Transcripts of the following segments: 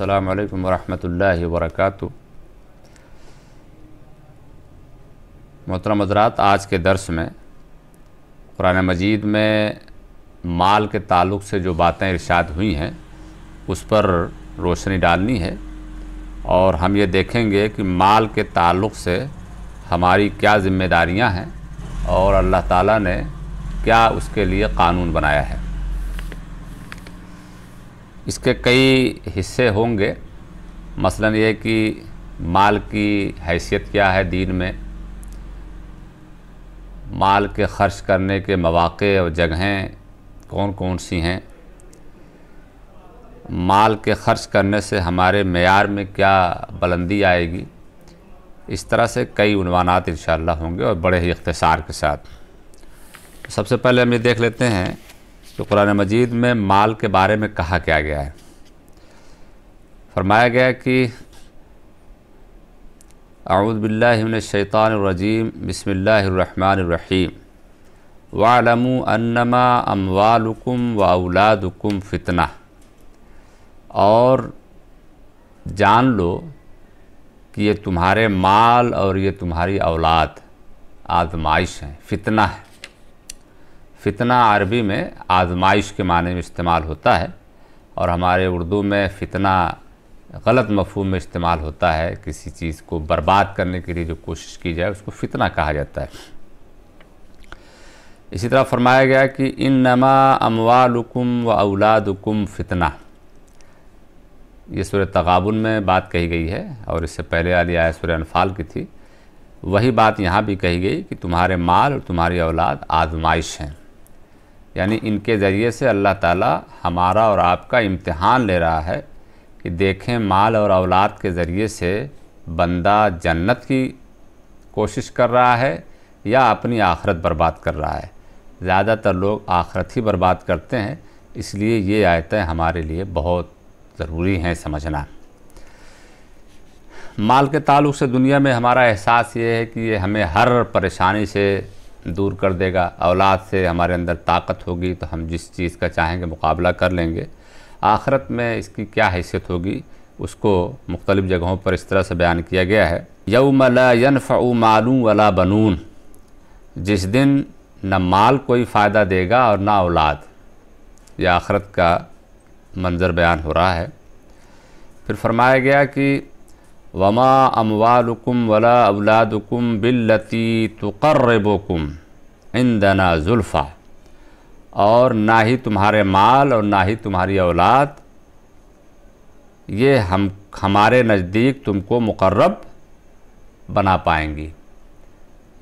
अल्लाम वरहमल वरक मोहतरम हजरात आज के दरस में कुरान मजीद में माल के ताल्लुक से जो बातें इर्शाद हुई हैं उस पर रोशनी डालनी है और हम ये देखेंगे कि माल के तल्ल़ से हमारी क्या ज़िम्मेदारियाँ हैं और अल्लाह ताली ने क्या उसके लिए कानून बनाया है इसके कई हिस्से होंगे मसलन ये कि माल की हैसियत क्या है दीन में माल के ख़र्च करने के मौाक़े और जगहें कौन कौन सी हैं माल के ख़र्च करने से हमारे मैार में क्या बुलंदी आएगी इस तरह से कई उनवानात इन होंगे और बड़े ही इख्तसार के साथ सबसे पहले हम ये देख लेते हैं तो कुरान मजीद में माल के बारे में कहा क्या गया है फरमाया गया कि आऊदबिल्लाशैतानरजीम बसमीम वालमु अन्नमा अमवालकुम व औलादुकुम फितना और जान लो कि ये तुम्हारे माल और ये तुम्हारी औलाद आजमाइश हैं फितना है फितना अरबी में आजमाइश के माने में इस्तेमाल होता है और हमारे उर्दू में फितना गलत मफहम में इस्तेमाल होता है किसी चीज़ को बर्बाद करने के लिए जो कोशिश की जाए उसको फितना कहा जाता है इसी तरह फरमाया गया कि इन नमा अमवालकुम व औलादुकुम फितना ये सुर तगाबन में बात कही गई है और इससे पहले वाली आया सुर अनफाल की थी वही बात यहाँ भी कही गई कि तुम्हारे माल और तुम्हारी औलाद आजमाइश हैं यानी इनके ज़रिए से अल्लाह ताला हमारा और आपका इम्तिहान ले रहा है कि देखें माल और औलाद के ज़रिए से बंदा जन्नत की कोशिश कर रहा है या अपनी आखरत बर्बाद कर रहा है ज़्यादातर लोग आखरत ही बर्बाद करते हैं इसलिए ये आयतें हमारे लिए बहुत ज़रूरी हैं समझना माल के ताल्लुक से दुनिया में हमारा एहसास ये है कि ये हमें हर परेशानी से दूर कर देगा औलाद से हमारे अंदर ताकत होगी तो हम जिस चीज़ का चाहेंगे मुकाबला कर लेंगे आखरत में इसकी क्या हैसियत होगी उसको मुख्तलिफ़ जगहों पर इस तरह से बयान किया गया है यौम यनफ़ मालूम वला बनून जिस दिन न माल कोई फ़ायदा देगा और ना औलाद यह आखरत का मंज़र बयान हो रहा है फिर फरमाया गया कि वमा अमवालकुम वला अवलादकुम बिल्लती तुकर्रबुकुम इंदना जुल्फ़ा और ना ही तुम्हारे माल और ना ही तुम्हारी औलाद ये हम हमारे नज़दीक तुमको मुकर्रब बना पाएंगी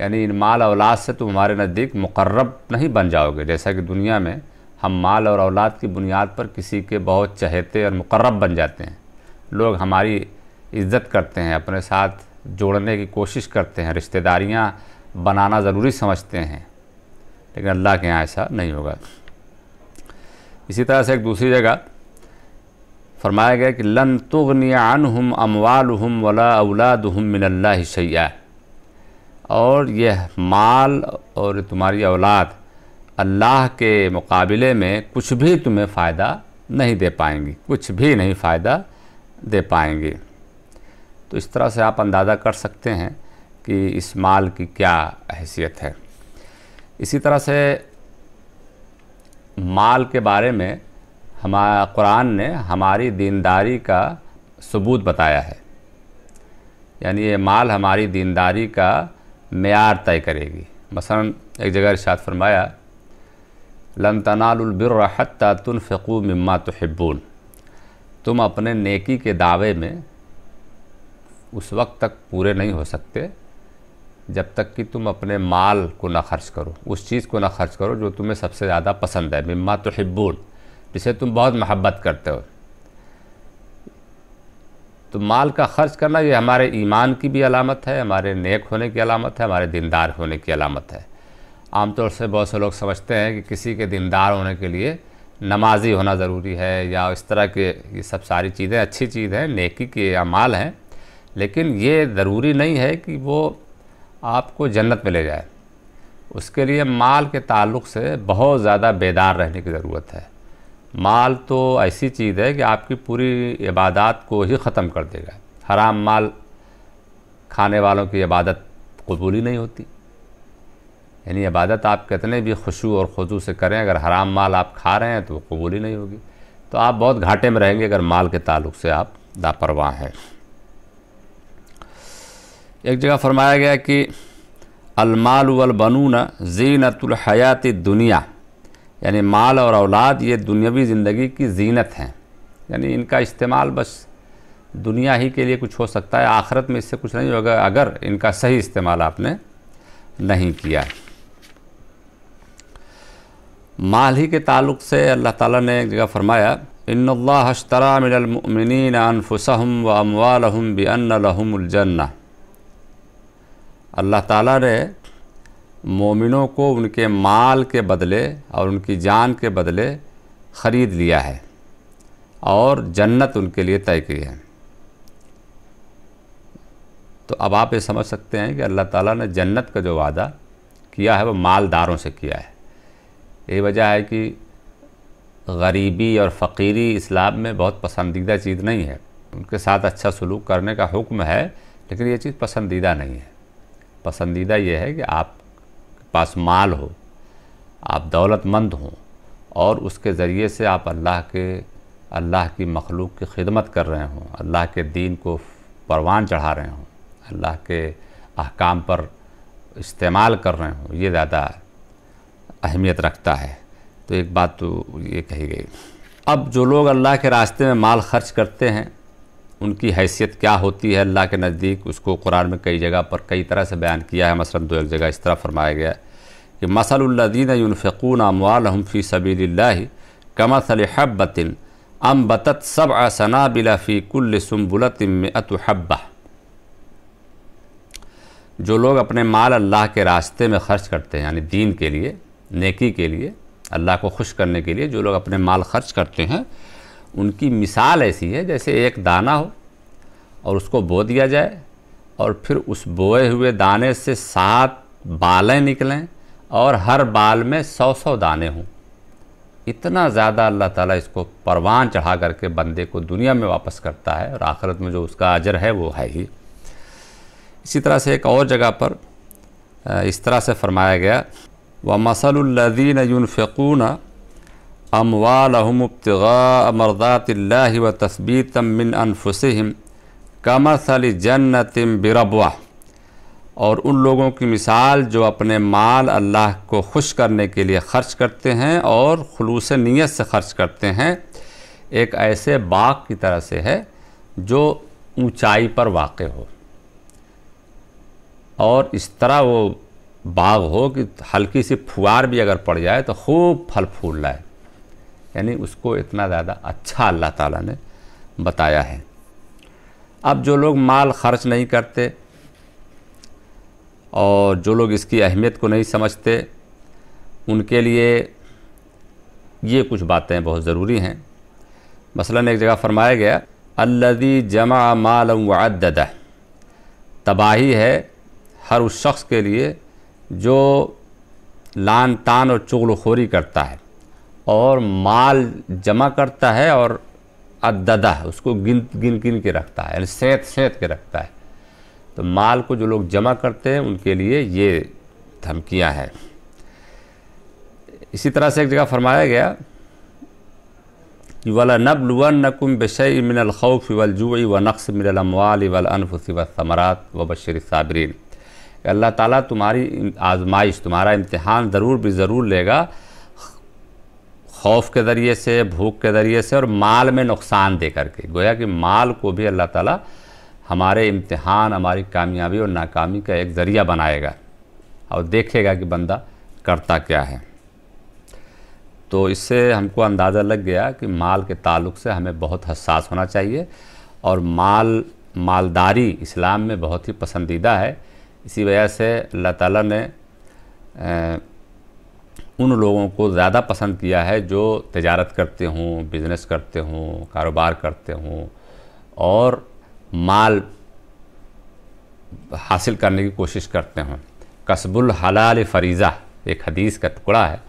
यानी इन माल औलाद से तुम हमारे नज़दीक मुकर्रब नहीं बन जाओगे जैसा कि दुनिया में हम माल और औलाद की बुनियाद पर किसी के बहुत चहेते और मुकर्रब बन जाते हैं लोग हमारी इज़्ज़त करते हैं अपने साथ जोड़ने की कोशिश करते हैं रिश्तेदारियाँ बनाना ज़रूरी समझते हैं लेकिन अल्लाह के यहाँ ऐसा नहीं होगा इसी तरह से एक दूसरी जगह फरमाया गया कि लन तुगनियान हम अमवाल हम वला अवलाद हम मिनल्ला शैया और यह माल और तुम्हारी औलाद अल्लाह के मुकाबले में कुछ भी तुम्हें फ़ायदा नहीं दे पाएंगी कुछ भी नहीं फ़ायदा दे पाएंगी तो इस तरह से आप अंदाज़ा कर सकते हैं कि इस माल की क्या हैसियत है इसी तरह से माल के बारे में हमारा कुरान ने हमारी दीनदारी का सबूत बताया है यानी ये माल हमारी दीनदारी का मैार तय करेगी मसलन एक जगह इर्शाद फरमाया लन तनालबिर हत्ता तुनफ़ू मम्मा तहब्बून तुम अपने नेकी के दावे में उस वक्त तक पूरे नहीं हो सकते जब तक कि तुम अपने माल को ना खर्च करो उस चीज़ को ना खर्च करो जो तुम्हें सबसे ज़्यादा पसंद है मिम्मा तो हिब्बुल जिसे तुम बहुत महब्बत करते हो तो माल का खर्च करना ये हमारे ईमान की भी अलामत है हमारे नेक होने की अलामत है हमारे दिनदार होने की अलामत है आमतौर से बहुत से लोग समझते हैं कि किसी के दिनदार होने के लिए नमाजी होना ज़रूरी है या इस तरह के ये सब सारी चीज़ें अच्छी चीज़ हैं नेकी के अमाल हैं लेकिन ये ज़रूरी नहीं है कि वो आपको जन्नत में ले जाए उसके लिए माल के ताल्लुक से बहुत ज़्यादा बेदार रहने की ज़रूरत है माल तो ऐसी चीज़ है कि आपकी पूरी इबादत को ही ख़त्म कर देगा हराम माल खाने वालों की इबादत कबूल ही नहीं होती यानी इबादत आप कितने भी खुशू और खुजू से करें अगर हराम माल आप खा रहे हैं तो वो कबूल ही नहीं होगी तो आप बहुत घाटे में रहेंगे अगर माल के ताल्लुक से आप लापरवाह हैं एक जगह फरमाया गया कि अलमाल जीनतुल हयात दुनिया यानी माल और औलाद ये दुनियावी ज़िंदगी की जीनत हैं यानी इनका इस्तेमाल बस दुनिया ही के लिए कुछ हो सकता है आखरत में इससे कुछ नहीं होगा अगर इनका सही इस्तेमाल आपने नहीं किया माल ही के ताल्लुक से अल्लाह ताला ने एक जगह फरमाया इन अल्लाह हशतरा मिनलमिन अनफुसहम व अमवालहम लहुमुल जन्ना अल्लाह ताला ने मोमिनों को उनके माल के बदले और उनकी जान के बदले ख़रीद लिया है और जन्नत उनके लिए तय की है तो अब आप ये समझ सकते हैं कि अल्लाह ताला ने जन्नत का जो वादा किया है वो मालदारों से किया है यही वजह है कि गरीबी और फ़कीरी इस्लाम में बहुत पसंदीदा चीज़ नहीं है उनके साथ अच्छा सलूक करने का हुक्म है लेकिन ये चीज़ पसंदीदा नहीं है पसंदीदा ये है कि आप पास माल हो आप दौलतमंद हों और उसके ज़रिए से आप अल्लाह के अल्लाह की मखलूक की खिदमत कर रहे हों अल्लाह के दीन को परवान चढ़ा रहे हों अल्लाह के अहकाम पर इस्तेमाल कर रहे हों ये ज़्यादा अहमियत रखता है तो एक बात तो ये कही गई अब जो लोग अल्लाह के रास्ते में माल खर्च करते हैं उनकी हैसियत क्या होती है अल्लाह के नज़दीक उसको कुरान में कई जगह पर कई तरह से बयान किया है मसलन दो एक जगह इस तरह फरमाया गया कि मसलद्दीन यूनफ़ून अमवालहम फ़ी सबील्ला कमसल हब्बतिन अम बतत सब असना बिलाफ़ी कुल सुम्बुलतम अतहब्बा जो लोग अपने माल अल्लाह के रास्ते में खर्च करते हैं यानी दीन के लिए नेकी के लिए अल्लाह को खुश करने के लिए जो लोग अपने माल खर्च करते हैं उनकी मिसाल ऐसी है जैसे एक दाना हो और उसको बो दिया जाए और फिर उस बोए हुए दाने से सात बालें निकलें और हर बाल में सौ सौ दाने हों इतना ज़्यादा अल्लाह ताला इसको परवान चढ़ा करके बंदे को दुनिया में वापस करता है और आखिरत में जो उसका अजर है वो है ही इसी तरह से एक और जगह पर इस तरह से फरमाया गया व मसलदीन यूनफ़ून अमवालहमुब्तगा मरदातिल्ला व तस्बीतमिन अनफसम कमसल जन्नतिम बिरबवा और उन लोगों की मिसाल जो अपने माल अल्लाह को खुश करने के लिए ख़र्च करते हैं और खलूस नीयत से ख़र्च करते हैं एक ऐसे बाग की तरह से है जो ऊंचाई पर वाक़ हो और इस तरह वो बाग हो कि हल्की सी फुहार भी अगर पड़ जाए तो खूब फल फूल लाए यानी उसको इतना ज़्यादा अच्छा अल्लाह ताला ने बताया है अब जो लोग माल खर्च नहीं करते और जो लोग इसकी अहमियत को नहीं समझते उनके लिए ये कुछ बातें बहुत ज़रूरी हैं मसलन एक जगह फरमाया गया अल्लदी जमा माल वददा तबाही है हर उस शख्स के लिए जो लान तान और चुगलखोरी करता है और माल जमा करता है और अददा उसको गिन गिन गिन के रखता है यानी सैत सैत के रखता है तो माल को जो लोग जमा करते हैं उनके लिए ये धमकियां हैं इसी तरह से एक जगह फरमाया गया कि वाला नब लुवन नकुम बशई मिनल खौफ जुई व नक्स मिनल अमवाल वल अनफुस व समरात व बशर साबरीन अल्लाह ताला तुम्हारी आजमाइश तुम्हारा इम्तहान ज़रूर भी ज़रूर लेगा खौफ के ज़रिए से भूख के ज़रिए से और माल में नुकसान दे करके गोया कि माल को भी अल्लाह ताला हमारे इम्तिहान हमारी कामयाबी और नाकामी का एक ज़रिया बनाएगा और देखेगा कि बंदा करता क्या है तो इससे हमको अंदाज़ा लग गया कि माल के ताल्लुक से हमें बहुत हसास होना चाहिए और माल मालदारी इस्लाम में बहुत ही पसंदीदा है इसी वजह से अल्लाह ताला ने उन लोगों को ज़्यादा पसंद किया है जो तजारत करते हों बिज़नेस करते हों कारोबार करते हों और माल हासिल करने की कोशिश करते हों कसबुल हलाल फरीज़ा एक हदीस का टुकड़ा है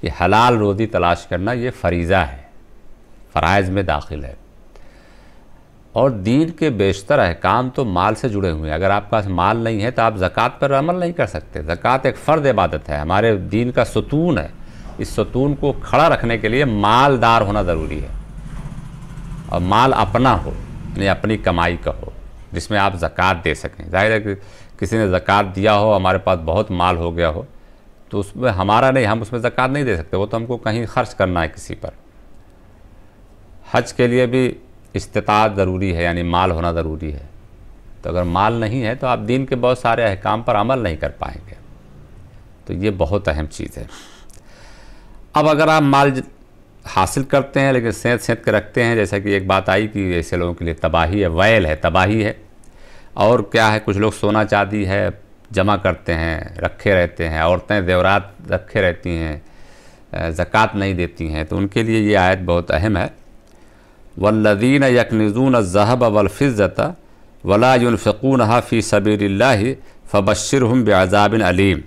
कि हलाल रोज़ी तलाश करना ये फरीज़ा है फ़राइज़ में दाखिल है और दीन के बेशतर अहकाम तो माल से जुड़े हुए हैं अगर आपके पास माल नहीं है तो आप ज़क़़त पर अमल नहीं कर सकते ज़क़़त एक फ़र्द इबादत है हमारे दीन का सतून है इस सतून को खड़ा रखने के लिए मालदार होना ज़रूरी है और माल अपना हो यानी अपनी कमाई का हो जिसमें आप ज़क़़त दे सकें जाहिर है कि किसी ने ज़क़़त दिया हो हमारे पास बहुत माल हो गया हो तो उसमें हमारा नहीं हम उसमें ज़क़़त नहीं दे सकते वो तो हमको कहीं ख़र्च करना है किसी पर हज के लिए भी इस्तात ज़रूरी है यानी माल होना ज़रूरी है तो अगर माल नहीं है तो आप दीन के बहुत सारे अहकाम पर अमल नहीं कर पाएंगे तो ये बहुत अहम चीज़ है अब अगर आप माल हासिल करते हैं लेकिन सेंत सेंत के रखते हैं जैसा कि एक बात आई कि ऐसे लोगों के लिए तबाही है वैल है तबाही है और क्या है कुछ लोग सोना चांदी है जमा करते हैं रखे रहते हैं औरतें देवरात रखे रहती हैं ज़क़़त नहीं देती हैं तो उनके लिए ये आयत बहुत अहम है वल्लदीन यकनजून ज़हब वलफ़त वलाफ़ून हाफ़ी सबील्ला फ़बशर हम बेजाबिन अलीम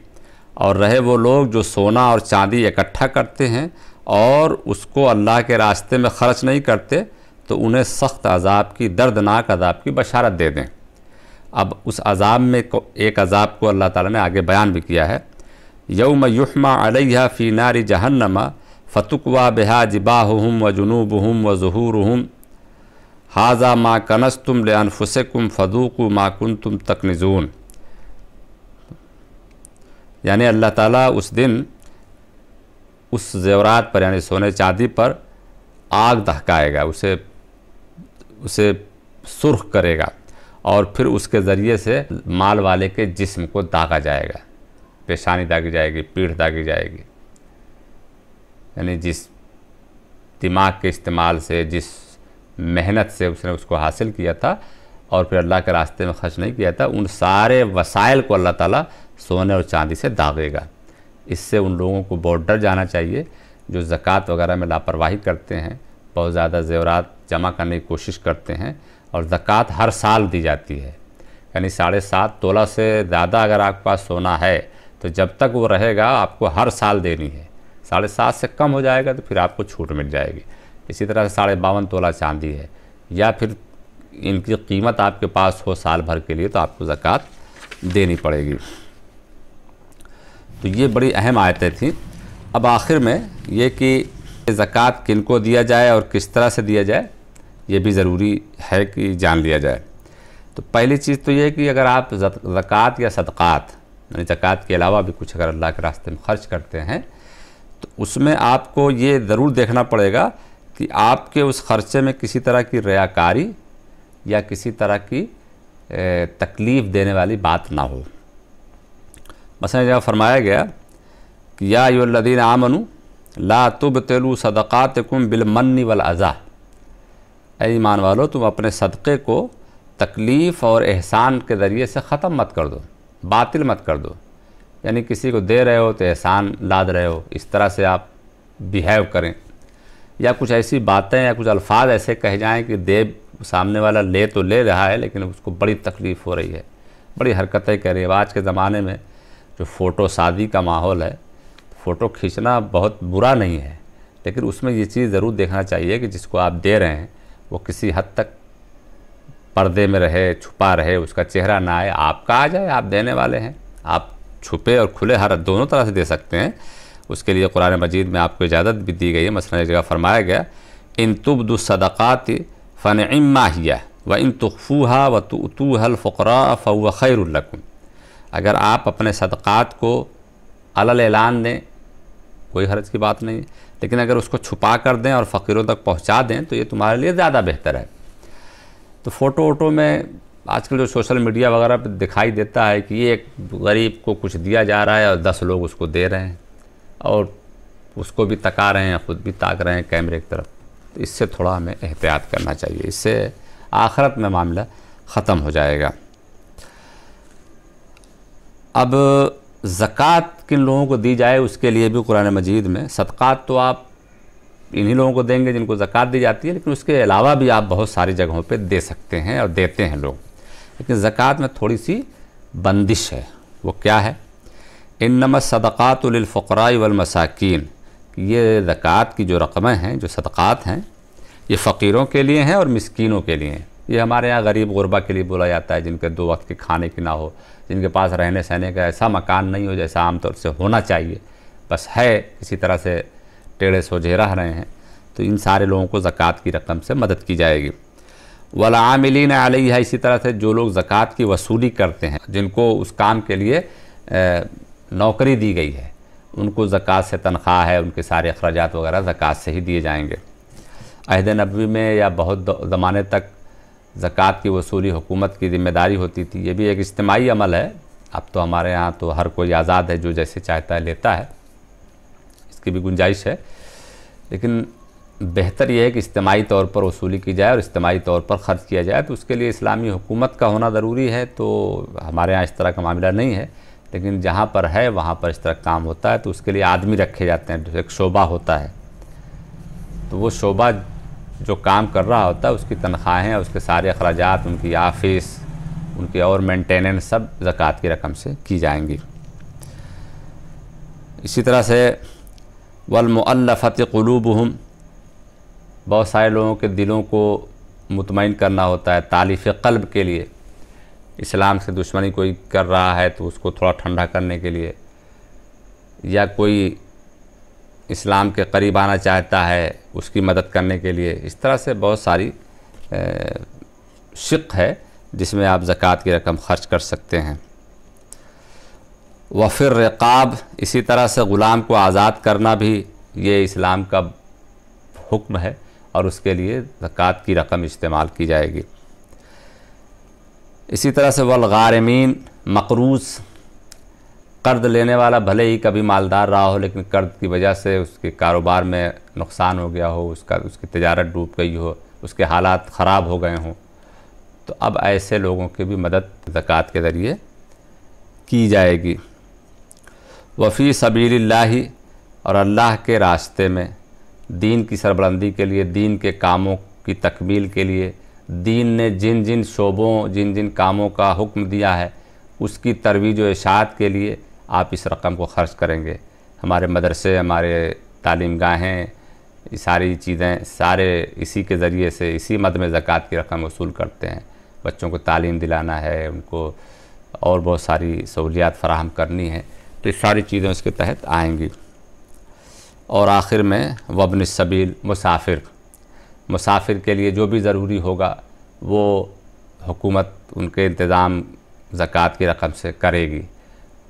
और रहे वो लोग जो सोना और चांदी इकट्ठा करते हैं और उसको अल्लाह के रास्ते में ख़र्च नहीं करते तो उन्हें सख्त अजाब की दर्दनाक अजाब की बशारत दे दें अब उस अजाब में एक अजाब को अल्लाह ताला ने आगे बयान भी किया है यौम युहमा अलैहा फ़ी नारी जहन्नमा फ़तुकवा बेहा जिबाहम व हम व हम हाजा माँ कनस तुम लनफुसकुम फ़दूक माँ कन तुम तकनजून यानी अल्लाह ताला उस दिन उस जेवरात पर यानी सोने चांदी पर आग दहकाएगा उसे उसे सुर्ख करेगा और फिर उसके ज़रिए से माल वाले के जिस्म को दागा जाएगा पेशानी दागी जाएगी पीठ दागी जाएगी यानी जिस दिमाग के इस्तेमाल से जिस मेहनत से उसने उसको हासिल किया था और फिर अल्लाह के रास्ते में खर्च नहीं किया था उन सारे वसाइल को अल्लाह ताला सोने और चांदी से दागेगा इससे उन लोगों को बहुत डर जाना चाहिए जो ज़क़़त वगैरह में लापरवाही करते हैं बहुत ज़्यादा जेवरात जमा करने की कोशिश करते हैं और ज़क़़त हर साल दी जाती है यानी साढ़े सात तोला से ज़्यादा अगर आपके पास सोना है तो जब तक वो रहेगा आपको हर साल देनी है साढ़े सात से कम हो जाएगा तो फिर आपको छूट मिल जाएगी इसी तरह से साढ़े बावन तोला चांदी है या फिर इनकी कीमत आपके पास हो साल भर के लिए तो आपको ज़क़़त देनी पड़ेगी तो ये बड़ी अहम आयतें थीं अब आखिर में ये कि ज़क़़त किन को दिया जाए और किस तरह से दिया जाए ये भी ज़रूरी है कि जान लिया जाए तो पहली चीज़ तो ये कि अगर आप ज़क़़त या सदक़ात यानी ज़क़़त के अलावा भी कुछ अगर अल्लाह के रास्ते में ख़र्च करते हैं तो उसमें आपको ये ज़रूर देखना पड़ेगा कि आपके उस खर्चे में किसी तरह की रयाकारी या किसी तरह की तकलीफ़ देने वाली बात ना हो मसा जगह फरमाया गया कि या यदीन आमनु ला तुब तेलु सदक़ात कुम बिलमन्नी वल अज़ा ईमान वालो तुम अपने सदक़े को तकलीफ़ और एहसान के ज़रिए से ख़त्म मत कर दो बातिल मत कर दो यानी किसी को दे रहे हो तो एहसान लाद रहे हो इस तरह से आप बिहेव करें या कुछ ऐसी बातें या कुछ अल्फाज ऐसे कह जाएं कि दे सामने वाला ले तो ले रहा है लेकिन उसको बड़ी तकलीफ़ हो रही है बड़ी हरकतें कर रही है आज के ज़माने में जो फ़ोटो शादी का माहौल है फ़ोटो खींचना बहुत बुरा नहीं है लेकिन उसमें ये चीज़ ज़रूर देखना चाहिए कि जिसको आप दे रहे हैं वो किसी हद तक पर्दे में रहे छुपा रहे उसका चेहरा ना आए आपका आ जाए आप देने वाले हैं आप छुपे और खुले हर दोनों तरह से दे सकते हैं उसके लिए कुरान मजीद में आपको इजाज़त भी दी गई है मसला जगह फरमाया गया इन तुबद फ़न इमाहिया व इन तुफ़ूहा व तो हलफ़रा फ़व खैरकुम अगर आप अपने सदक़ात को अलल ऐलान दें कोई हर्ज की बात नहीं लेकिन अगर उसको छुपा कर दें और फ़कीरों तक पहुँचा दें तो ये तुम्हारे लिए ज़्यादा बेहतर है तो फ़ोटो वोटो में आजकल जो सोशल मीडिया वगैरह पर दिखाई देता है कि ये एक गरीब को कुछ दिया जा रहा है और दस लोग उसको दे रहे हैं और उसको भी तका रहे हैं ख़ुद भी ताक रहे हैं कैमरे की तरफ तो इससे थोड़ा हमें एहतियात करना चाहिए इससे आखरत में मामला ख़त्म हो जाएगा अब ज़क़़त किन लोगों को दी जाए उसके लिए भी कुरान मजीद में सदक़ात तो आप इन्हीं लोगों को देंगे जिनको ज़क़़त दी जाती है लेकिन उसके अलावा भी आप बहुत सारी जगहों पे दे सकते हैं और देते हैं लोग लेकिन ज़क़़त में थोड़ी सी बंदिश है वो क्या है इन नम सदक़ातफ़राई वलमसाकिन ये ज़क़़त की जो रकमें हैं जो सदक़ात हैं ये फ़कीरों के लिए हैं और मस्किनों के लिए हैं ये हमारे यहाँ गरीब गुरबा के लिए बोला जाता है जिनके दो वक्त के खाने की ना हो जिनके पास रहने सहने का ऐसा मकान नहीं हो जैसा आमतौर से होना चाहिए बस है किसी तरह से टेढ़े सोझे रह रहे हैं तो इन सारे लोगों को ज़क़़त की रकम से मदद की जाएगी वाला आमिलीन आलही है इसी तरह से जो लोग ज़क़़त की वसूली करते हैं जिनको उस काम के लिए नौकरी दी गई है उनको ज़क़़त से तनख्वाह है उनके सारे अखराज वगैरह ज़क़़त से ही दिए जाएंगे अहद नबी में या बहुत ज़माने तक ज़क़़त की वसूली हुकूमत की ज़िम्मेदारी होती थी ये भी एक इज्तमाही अमल है अब तो हमारे यहाँ तो हर कोई आज़ाद है जो जैसे चाहता है लेता है इसकी भी गुंजाइश है लेकिन बेहतर यह है कि इज्तमाही तौर पर वसूली की जाए और इज्तमाही तौर पर ख़र्च किया जाए तो उसके लिए इस्लामी हुकूमत का होना ज़रूरी है तो हमारे यहाँ इस तरह का मामला नहीं है लेकिन जहाँ पर है वहाँ पर इस तरह काम होता है तो उसके लिए आदमी रखे जाते हैं जो तो एक शोबा होता है तो वो शोबा जो काम कर रहा होता है उसकी तनख्वाहें उसके सारे अखराज उनकी आफिस उनकी और मेंटेनेंस सब ज़क़़त की रकम से की जाएंगी इसी तरह से वलमफ़त हम बहुत सारे लोगों के दिलों को मुतमिन करना होता है तालीफ़ कल्ब के लिए इस्लाम से दुश्मनी कोई कर रहा है तो उसको थोड़ा ठंडा करने के लिए या कोई इस्लाम के करीब आना चाहता है उसकी मदद करने के लिए इस तरह से बहुत सारी शिक है जिसमें आप ज़क़़त की रकम खर्च कर सकते हैं वफिर रकाब इसी तरह से ग़ुलाम को आज़ाद करना भी ये इस्लाम का हुक्म है और उसके लिए ज़क़़त की रकम इस्तेमाल की जाएगी इसी तरह से वलगारमीन मकरूज़ कर्ज लेने वाला भले ही कभी मालदार रहा हो लेकिन कर्ज की वजह से उसके कारोबार में नुकसान हो गया हो उसका उसकी तजारत डूब गई हो उसके हालात ख़राब हो गए हों तो अब ऐसे लोगों की भी मदद ज़क़़त के ज़रिए की जाएगी वफ़ी सबील और अल्लाह के रास्ते में दीन की सरबलंदी के लिए दीन के कामों की तकमील के लिए दीन ने जिन जिन शोबों जिन जिन कामों का हुक्म दिया है उसकी तरवीज व इशात के लिए आप इस रकम को ख़र्च करेंगे हमारे मदरसे हमारे तालीम गाहें सारी चीज़ें सारे इसी के ज़रिए से इसी मद में ज़क़़त की रकम वसूल करते हैं बच्चों को तालीम दिलाना है उनको और बहुत सारी सहूलियात फ़राहम करनी है तो इस सारी चीज़ें उसके तहत आएंगी और आखिर में वबन सबील मुसाफिर मुसाफिर के लिए जो भी ज़रूरी होगा वो हुकूमत उनके इंतज़ाम ज़क़़त की रकम से करेगी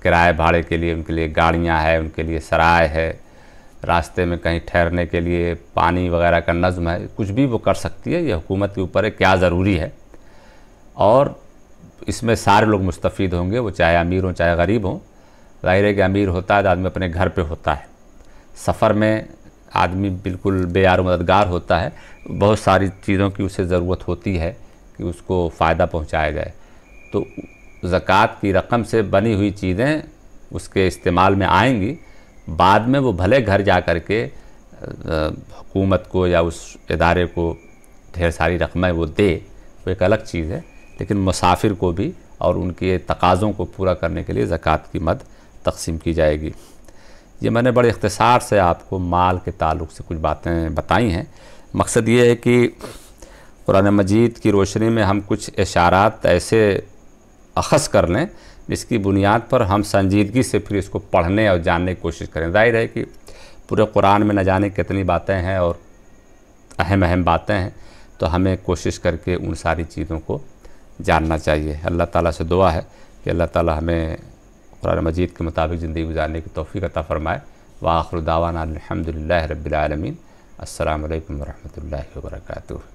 किराए भाड़े के लिए उनके लिए गाड़ियाँ हैं उनके लिए सराय है रास्ते में कहीं ठहरने के लिए पानी वगैरह का नज़म है कुछ भी वो कर सकती है ये हुकूमत के ऊपर है क्या ज़रूरी है और इसमें सारे लोग मुस्तफ़ होंगे वो चाहे अमीर हों चाहे गरीब हों ज़ाहिर है कि अमीर होता है तो आदमी अपने घर पर होता है सफ़र में आदमी बिल्कुल बेयार मददगार होता है बहुत सारी चीज़ों की उसे ज़रूरत होती है कि उसको फ़ायदा पहुंचाया जाए तो ज़क़़त की रकम से बनी हुई चीज़ें उसके इस्तेमाल में आएंगी बाद में वो भले घर जा कर के हुकूमत को या उस इदारे को ढेर सारी रकमें वो दे वो एक अलग चीज़ है लेकिन मुसाफिर को भी और उनके तकाज़ों को पूरा करने के लिए ज़क़़त की मद तकसीम की जाएगी ये मैंने बड़े इख्तसार से आपको माल के ताल्लुक से कुछ बातें बताई हैं मकसद ये है कि कुरान मजीद की रोशनी में हम कुछ इशारात ऐसे अखस कर लें जिसकी बुनियाद पर हम संजीदगी से फिर इसको पढ़ने और जानने की कोशिश करें जाहिर है कि पूरे कुरान में न जाने कितनी बातें हैं और अहम अहम बातें हैं तो हमें कोशिश करके उन सारी चीज़ों को जानना चाहिए अल्लाह ताला से दुआ है कि अल्लाह ताला हमें कुरान मजीद के मुताबिक ज़िंदगी गुजारने की तोफ़ी अता फ़रमाए व आखिर दावाना रबालमीन अल्लाम वरहमल वर्का